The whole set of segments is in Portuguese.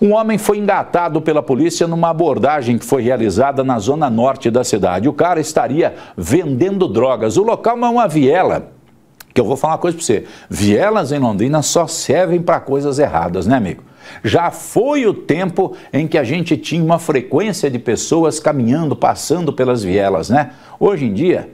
Um homem foi engatado pela polícia numa abordagem que foi realizada na zona norte da cidade. O cara estaria vendendo drogas. O local é uma viela que eu vou falar uma coisa para você. Vielas em Londrina só servem para coisas erradas, né, amigo? Já foi o tempo em que a gente tinha uma frequência de pessoas caminhando, passando pelas vielas, né? Hoje em dia,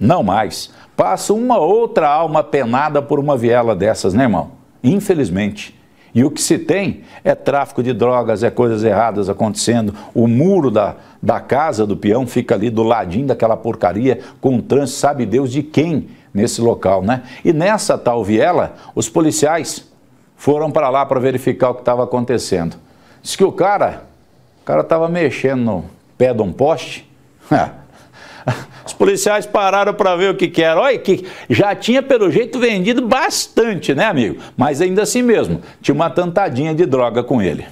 não mais. Passa uma outra alma penada por uma viela dessas, né, irmão? Infelizmente. E o que se tem é tráfico de drogas, é coisas erradas acontecendo. O muro da, da casa do peão fica ali do ladinho daquela porcaria, com um trânsito, sabe Deus de quem nesse local, né? E nessa tal viela, os policiais foram para lá para verificar o que estava acontecendo. Diz que o cara, o cara estava mexendo no pé de um poste. Ah, policiais pararam para ver o que, que era. Olha, que já tinha, pelo jeito, vendido bastante, né, amigo? Mas ainda assim mesmo, tinha uma tantadinha de droga com ele.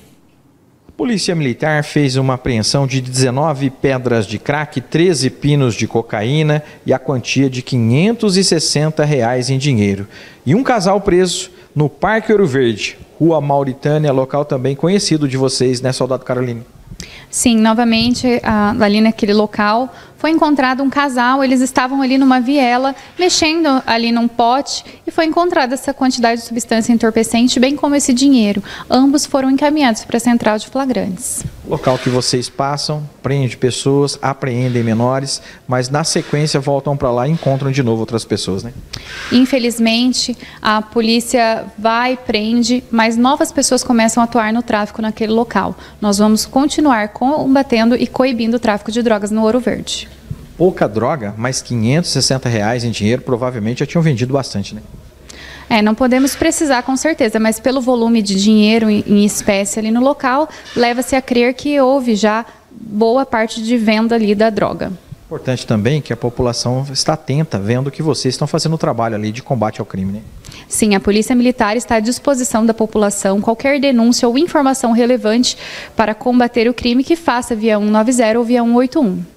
Polícia Militar fez uma apreensão de 19 pedras de crack, 13 pinos de cocaína e a quantia de 560 reais em dinheiro. E um casal preso no Parque Ouro Verde, Rua Mauritânia, local também conhecido de vocês, né, Soldado Carolina? Sim, novamente, ali naquele local, foi encontrado um casal, eles estavam ali numa viela, mexendo ali num pote, e foi encontrada essa quantidade de substância entorpecente, bem como esse dinheiro. Ambos foram encaminhados para a central de flagrantes. Local que vocês passam, prende pessoas, apreendem menores, mas na sequência voltam para lá e encontram de novo outras pessoas, né? Infelizmente, a polícia vai, prende, mas novas pessoas começam a atuar no tráfico naquele local. Nós vamos continuar combatendo e coibindo o tráfico de drogas no Ouro Verde pouca droga, mas 560 reais em dinheiro provavelmente já tinham vendido bastante, né? É, não podemos precisar com certeza, mas pelo volume de dinheiro em espécie ali no local, leva-se a crer que houve já boa parte de venda ali da droga. Importante também que a população está atenta, vendo que vocês estão fazendo o trabalho ali de combate ao crime, né? Sim, a Polícia Militar está à disposição da população. Qualquer denúncia ou informação relevante para combater o crime que faça via 190 ou via 181.